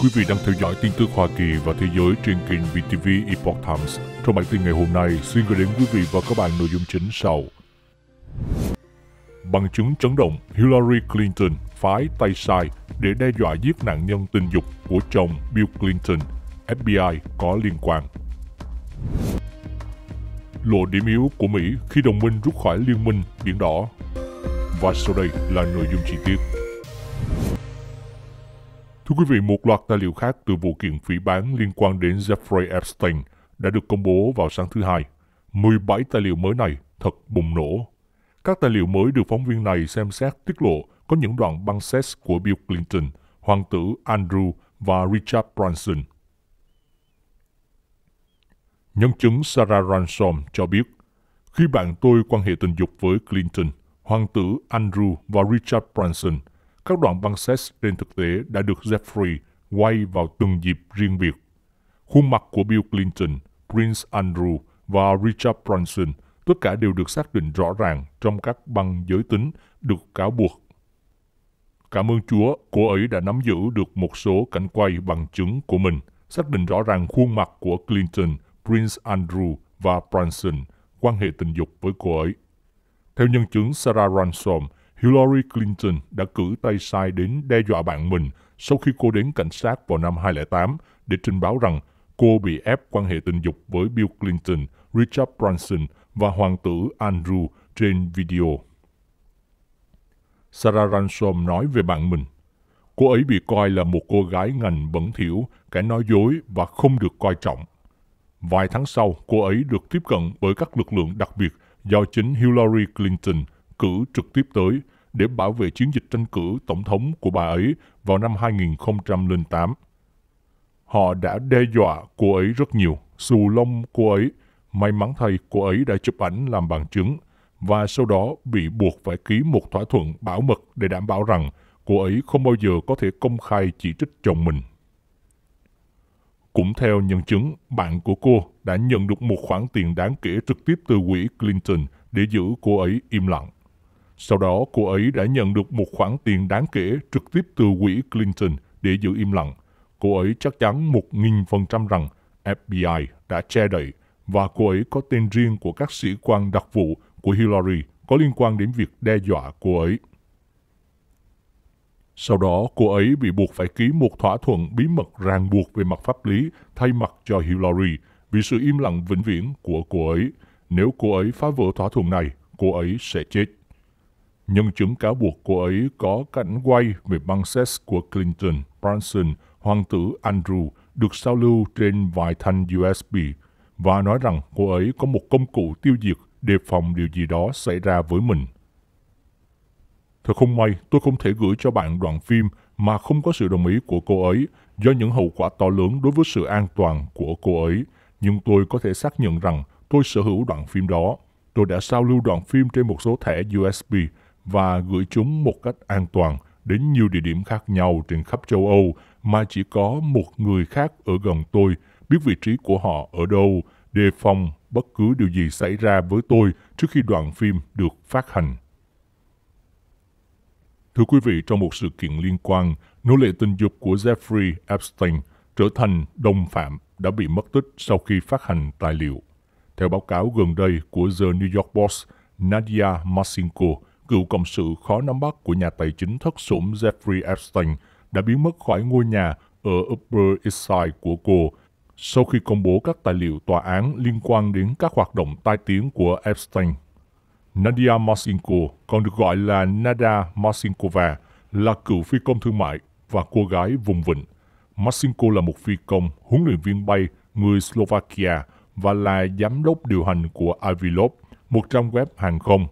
Quý vị đang theo dõi tin tức Hoa Kỳ và thế giới trên kênh VTV Epoch Times. Trong bản tin ngày hôm nay, xin gửi đến quý vị và các bạn nội dung chính sau. Bằng chứng chấn động, Hillary Clinton phái tay sai để đe dọa giết nạn nhân tình dục của chồng Bill Clinton, FBI có liên quan. Lộ điểm yếu của Mỹ khi đồng minh rút khỏi Liên minh Biển Đỏ. Và sau đây là nội dung chi tiết. Thưa quý vị, một loạt tài liệu khác từ vụ kiện phỉ bán liên quan đến Jeffrey Epstein đã được công bố vào sáng thứ Hai. 17 tài liệu mới này thật bùng nổ. Các tài liệu mới được phóng viên này xem xét tiết lộ có những đoạn băng xét của Bill Clinton, hoàng tử Andrew và Richard Branson. Nhân chứng Sarah Ransom cho biết, khi bạn tôi quan hệ tình dục với Clinton, hoàng tử Andrew và Richard Branson – các đoạn băng xét trên thực tế đã được Jeffrey quay vào từng dịp riêng biệt. Khuôn mặt của Bill Clinton, Prince Andrew và Richard Branson tất cả đều được xác định rõ ràng trong các băng giới tính được cáo buộc. Cảm ơn Chúa, cô ấy đã nắm giữ được một số cảnh quay bằng chứng của mình, xác định rõ ràng khuôn mặt của Clinton, Prince Andrew và Branson, quan hệ tình dục với cô ấy. Theo nhân chứng Sarah Ransom, Hillary Clinton đã cử tay sai đến đe dọa bạn mình sau khi cô đến cảnh sát vào năm 2008 để trình báo rằng cô bị ép quan hệ tình dục với Bill Clinton, Richard Branson và hoàng tử Andrew trên video. Sarah Ransom nói về bạn mình. Cô ấy bị coi là một cô gái ngành bẩn thiểu, kẻ nói dối và không được coi trọng. Vài tháng sau, cô ấy được tiếp cận bởi các lực lượng đặc biệt do chính Hillary Clinton – cử trực tiếp tới để bảo vệ chiến dịch tranh cử tổng thống của bà ấy vào năm 2008. Họ đã đe dọa cô ấy rất nhiều, xù lông cô ấy. May mắn thay cô ấy đã chụp ảnh làm bằng chứng và sau đó bị buộc phải ký một thỏa thuận bảo mật để đảm bảo rằng cô ấy không bao giờ có thể công khai chỉ trích chồng mình. Cũng theo nhân chứng, bạn của cô đã nhận được một khoản tiền đáng kể trực tiếp từ quỹ Clinton để giữ cô ấy im lặng. Sau đó, cô ấy đã nhận được một khoản tiền đáng kể trực tiếp từ quỹ Clinton để giữ im lặng. Cô ấy chắc chắn một nghìn phần trăm rằng FBI đã che đậy và cô ấy có tên riêng của các sĩ quan đặc vụ của Hillary có liên quan đến việc đe dọa cô ấy. Sau đó, cô ấy bị buộc phải ký một thỏa thuận bí mật ràng buộc về mặt pháp lý thay mặt cho Hillary vì sự im lặng vĩnh viễn của cô ấy. Nếu cô ấy phá vỡ thỏa thuận này, cô ấy sẽ chết. Nhân chứng cáo buộc cô ấy có cảnh quay về băng sex của Clinton, Branson, hoàng tử Andrew được sao lưu trên vài thanh USB và nói rằng cô ấy có một công cụ tiêu diệt đề phòng điều gì đó xảy ra với mình. Thật không may, tôi không thể gửi cho bạn đoạn phim mà không có sự đồng ý của cô ấy do những hậu quả to lớn đối với sự an toàn của cô ấy. Nhưng tôi có thể xác nhận rằng tôi sở hữu đoạn phim đó. Tôi đã sao lưu đoạn phim trên một số thẻ USB và gửi chúng một cách an toàn đến nhiều địa điểm khác nhau trên khắp châu Âu mà chỉ có một người khác ở gần tôi biết vị trí của họ ở đâu, đề phòng bất cứ điều gì xảy ra với tôi trước khi đoạn phim được phát hành. Thưa quý vị, trong một sự kiện liên quan, nô lệ tình dục của Jeffrey Epstein trở thành đồng phạm đã bị mất tích sau khi phát hành tài liệu. Theo báo cáo gần đây của The New York Post, Nadia Masinko, cựu cộng sự khó nắm bắt của nhà tài chính thất sủng Jeffrey Epstein đã biến mất khỏi ngôi nhà ở Upper East Side của cô sau khi công bố các tài liệu tòa án liên quan đến các hoạt động tai tiếng của Epstein. Nadia Masinko, còn được gọi là Nada Masinkova, là cựu phi công thương mại và cô gái vùng vịnh. Masinko là một phi công, huấn luyện viên bay người Slovakia và là giám đốc điều hành của Avilov, một trang web hàng không.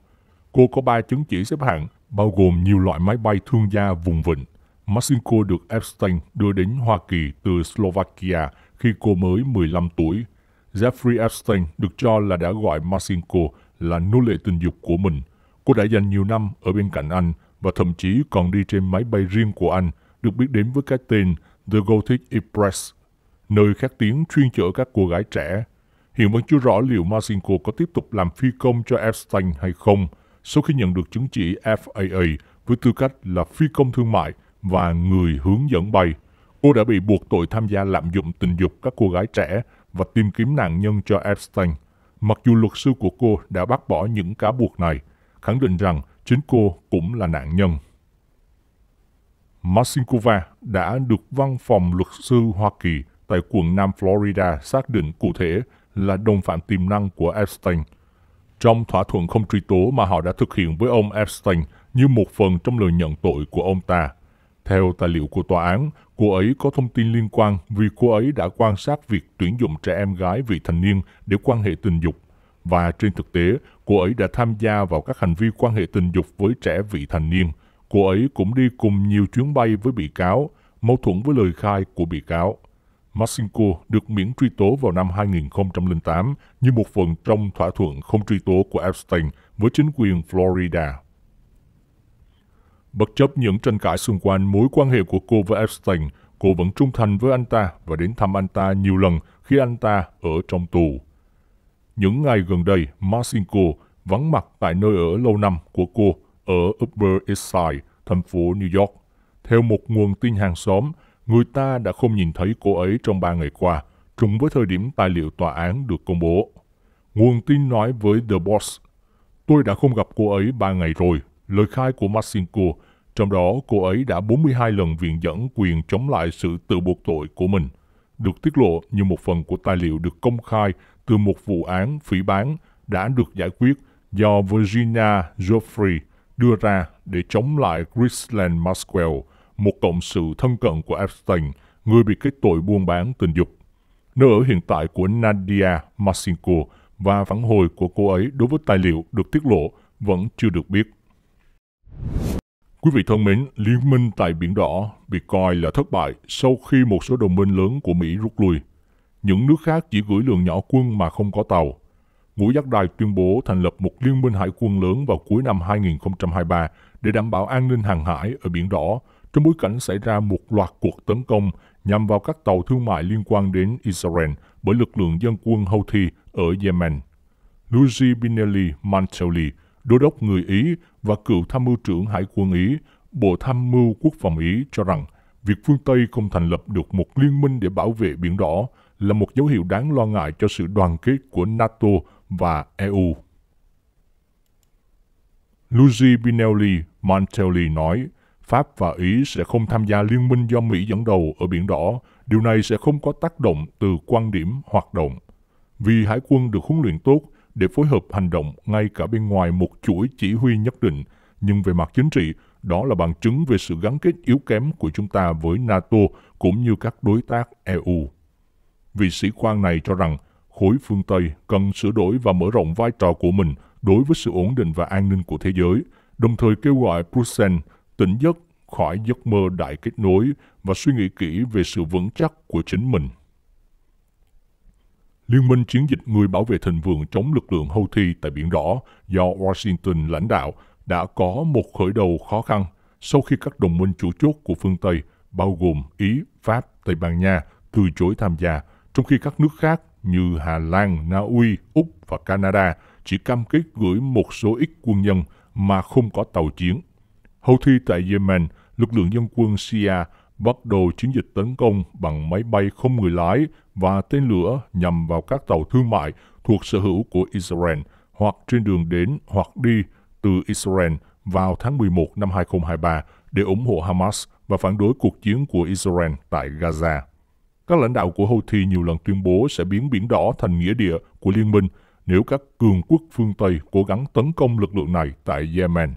Cô có 3 chứng chỉ xếp hạng, bao gồm nhiều loại máy bay thương gia vùng vịnh. Mashinko được Epstein đưa đến Hoa Kỳ từ Slovakia khi cô mới 15 tuổi. Jeffrey Epstein được cho là đã gọi Mashinko là nô lệ tình dục của mình. Cô đã dành nhiều năm ở bên cạnh anh và thậm chí còn đi trên máy bay riêng của anh, được biết đến với cái tên The Gothic Express, nơi khác tiếng chuyên chở các cô gái trẻ. Hiện vẫn chưa rõ liệu Mashinko có tiếp tục làm phi công cho Epstein hay không – sau khi nhận được chứng chỉ FAA với tư cách là phi công thương mại và người hướng dẫn bay. Cô đã bị buộc tội tham gia lạm dụng tình dục các cô gái trẻ và tìm kiếm nạn nhân cho Epstein. Mặc dù luật sư của cô đã bác bỏ những cáo buộc này, khẳng định rằng chính cô cũng là nạn nhân. Marcinkova đã được văn phòng luật sư Hoa Kỳ tại quận Nam Florida xác định cụ thể là đồng phạm tiềm năng của Epstein – trong thỏa thuận không truy tố mà họ đã thực hiện với ông Epstein như một phần trong lời nhận tội của ông ta. Theo tài liệu của tòa án, cô ấy có thông tin liên quan vì cô ấy đã quan sát việc tuyển dụng trẻ em gái vị thành niên để quan hệ tình dục. Và trên thực tế, cô ấy đã tham gia vào các hành vi quan hệ tình dục với trẻ vị thành niên. Cô ấy cũng đi cùng nhiều chuyến bay với bị cáo, mâu thuẫn với lời khai của bị cáo. Masinko được miễn truy tố vào năm 2008 như một phần trong thỏa thuận không truy tố của Epstein với chính quyền Florida. Bất chấp những tranh cãi xung quanh mối quan hệ của cô với Epstein, cô vẫn trung thành với anh ta và đến thăm anh ta nhiều lần khi anh ta ở trong tù. Những ngày gần đây, Marcinko vắng mặt tại nơi ở lâu năm của cô ở Upper East Side, thành phố New York. Theo một nguồn tin hàng xóm, người ta đã không nhìn thấy cô ấy trong ba ngày qua, trùng với thời điểm tài liệu tòa án được công bố. Nguồn tin nói với The Boss, tôi đã không gặp cô ấy ba ngày rồi. Lời khai của Maxinko, trong đó cô ấy đã 42 lần viện dẫn quyền chống lại sự tự buộc tội của mình, được tiết lộ như một phần của tài liệu được công khai từ một vụ án phỉ bán đã được giải quyết do Virginia Joffrey đưa ra để chống lại Chrisland Maxwell – một cộng sự thân cận của Epstein, người bị kết tội buôn bán tình dục. Nơi ở hiện tại của Nadia Mashenko và phản hồi của cô ấy đối với tài liệu được tiết lộ vẫn chưa được biết. Quý vị thân mến, liên minh tại Biển Đỏ bị coi là thất bại sau khi một số đồng minh lớn của Mỹ rút lui. Những nước khác chỉ gửi lượng nhỏ quân mà không có tàu. Ngũ Giác Đài tuyên bố thành lập một liên minh hải quân lớn vào cuối năm 2023 để đảm bảo an ninh hàng hải ở Biển Đỏ trong bối cảnh xảy ra một loạt cuộc tấn công nhằm vào các tàu thương mại liên quan đến Israel bởi lực lượng dân quân Houthi ở Yemen. Luigi Binelli Mantelli, đô đốc người Ý và cựu tham mưu trưởng Hải quân Ý, Bộ Tham mưu Quốc phòng Ý cho rằng việc phương Tây không thành lập được một liên minh để bảo vệ Biển Đỏ là một dấu hiệu đáng lo ngại cho sự đoàn kết của NATO và EU. Luigi Binelli Mantelli nói, Pháp và Ý sẽ không tham gia liên minh do Mỹ dẫn đầu ở Biển Đỏ. Điều này sẽ không có tác động từ quan điểm hoạt động. Vì hải quân được huấn luyện tốt để phối hợp hành động ngay cả bên ngoài một chuỗi chỉ huy nhất định, nhưng về mặt chính trị, đó là bằng chứng về sự gắn kết yếu kém của chúng ta với NATO cũng như các đối tác EU. Vị sĩ quan này cho rằng khối phương Tây cần sửa đổi và mở rộng vai trò của mình đối với sự ổn định và an ninh của thế giới, đồng thời kêu gọi Brussels tỉnh giấc khỏi giấc mơ đại kết nối và suy nghĩ kỹ về sự vững chắc của chính mình. Liên minh chiến dịch người bảo vệ thịnh vượng chống lực lượng Houthi tại Biển Đỏ do Washington lãnh đạo đã có một khởi đầu khó khăn sau khi các đồng minh chủ chốt của phương Tây, bao gồm Ý, Pháp, Tây Ban Nha, từ chối tham gia, trong khi các nước khác như Hà Lan, Na Uy, Úc và Canada chỉ cam kết gửi một số ít quân nhân mà không có tàu chiến Houthi tại Yemen, lực lượng dân quân Shia bắt đầu chiến dịch tấn công bằng máy bay không người lái và tên lửa nhằm vào các tàu thương mại thuộc sở hữu của Israel hoặc trên đường đến hoặc đi từ Israel vào tháng 11 năm 2023 để ủng hộ Hamas và phản đối cuộc chiến của Israel tại Gaza. Các lãnh đạo của Houthi nhiều lần tuyên bố sẽ biến Biển Đỏ thành nghĩa địa của liên minh nếu các cường quốc phương Tây cố gắng tấn công lực lượng này tại Yemen.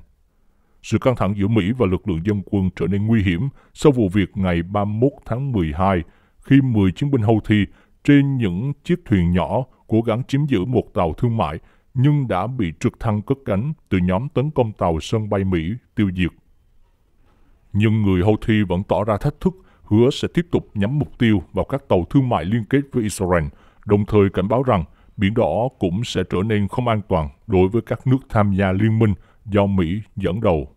Sự căng thẳng giữa Mỹ và lực lượng dân quân trở nên nguy hiểm sau vụ việc ngày 31 tháng 12 khi 10 chiến binh Houthi trên những chiếc thuyền nhỏ cố gắng chiếm giữ một tàu thương mại nhưng đã bị trực thăng cất cánh từ nhóm tấn công tàu sân bay Mỹ tiêu diệt. Nhưng người Houthi vẫn tỏ ra thách thức, hứa sẽ tiếp tục nhắm mục tiêu vào các tàu thương mại liên kết với Israel, đồng thời cảnh báo rằng Biển Đỏ cũng sẽ trở nên không an toàn đối với các nước tham gia liên minh do Mỹ dẫn đầu.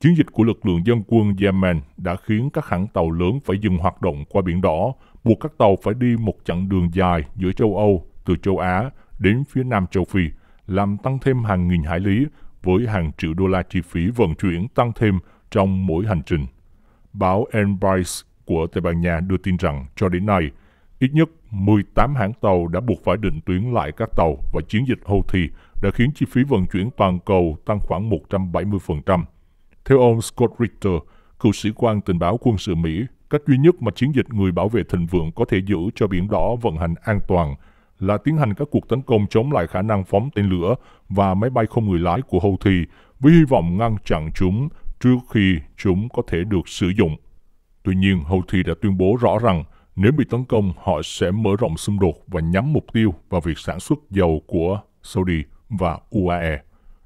Chiến dịch của lực lượng dân quân Yemen đã khiến các hãng tàu lớn phải dừng hoạt động qua biển đỏ, buộc các tàu phải đi một chặng đường dài giữa châu Âu, từ châu Á đến phía Nam châu Phi, làm tăng thêm hàng nghìn hải lý với hàng triệu đô la chi phí vận chuyển tăng thêm trong mỗi hành trình. Báo Envice của Tây Ban Nha đưa tin rằng cho đến nay, ít nhất 18 hãng tàu đã buộc phải định tuyến lại các tàu và chiến dịch Houthi đã khiến chi phí vận chuyển toàn cầu tăng khoảng 170%. Theo ông Scott Ritter, cựu sĩ quan tình báo quân sự Mỹ, cách duy nhất mà chiến dịch người bảo vệ thịnh vượng có thể giữ cho Biển Đỏ vận hành an toàn là tiến hành các cuộc tấn công chống lại khả năng phóng tên lửa và máy bay không người lái của Houthi với hy vọng ngăn chặn chúng trước khi chúng có thể được sử dụng. Tuy nhiên, Houthi đã tuyên bố rõ rằng nếu bị tấn công, họ sẽ mở rộng xung đột và nhắm mục tiêu vào việc sản xuất dầu của Saudi và UAE,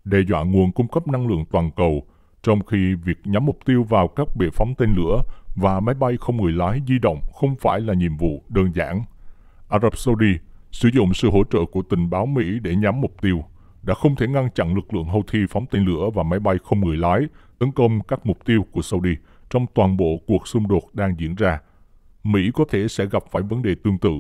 đe dọa nguồn cung cấp năng lượng toàn cầu, trong khi việc nhắm mục tiêu vào các bệ phóng tên lửa và máy bay không người lái di động không phải là nhiệm vụ đơn giản. Ả Rập Saudi sử dụng sự hỗ trợ của tình báo Mỹ để nhắm mục tiêu, đã không thể ngăn chặn lực lượng Houthi phóng tên lửa và máy bay không người lái tấn công các mục tiêu của Saudi trong toàn bộ cuộc xung đột đang diễn ra. Mỹ có thể sẽ gặp phải vấn đề tương tự.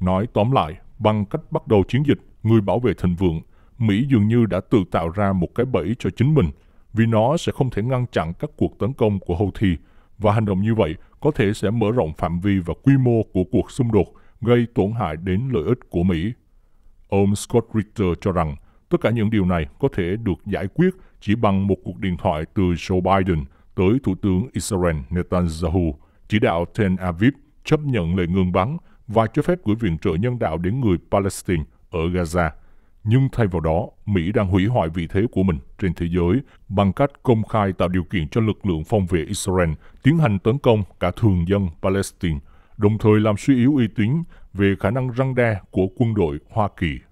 Nói tóm lại, bằng cách bắt đầu chiến dịch, người bảo vệ thịnh vượng – Mỹ dường như đã tự tạo ra một cái bẫy cho chính mình, vì nó sẽ không thể ngăn chặn các cuộc tấn công của Houthi, và hành động như vậy có thể sẽ mở rộng phạm vi và quy mô của cuộc xung đột, gây tổn hại đến lợi ích của Mỹ. Ông Scott Ritter cho rằng, tất cả những điều này có thể được giải quyết chỉ bằng một cuộc điện thoại từ Joe Biden tới Thủ tướng Israel Netanyahu, chỉ đạo Tel Aviv chấp nhận lệnh ngừng bắn và cho phép gửi viện trợ nhân đạo đến người Palestine ở Gaza – nhưng thay vào đó, Mỹ đang hủy hoại vị thế của mình trên thế giới bằng cách công khai tạo điều kiện cho lực lượng phòng vệ Israel tiến hành tấn công cả thường dân Palestine, đồng thời làm suy yếu uy tín về khả năng răng đe của quân đội Hoa Kỳ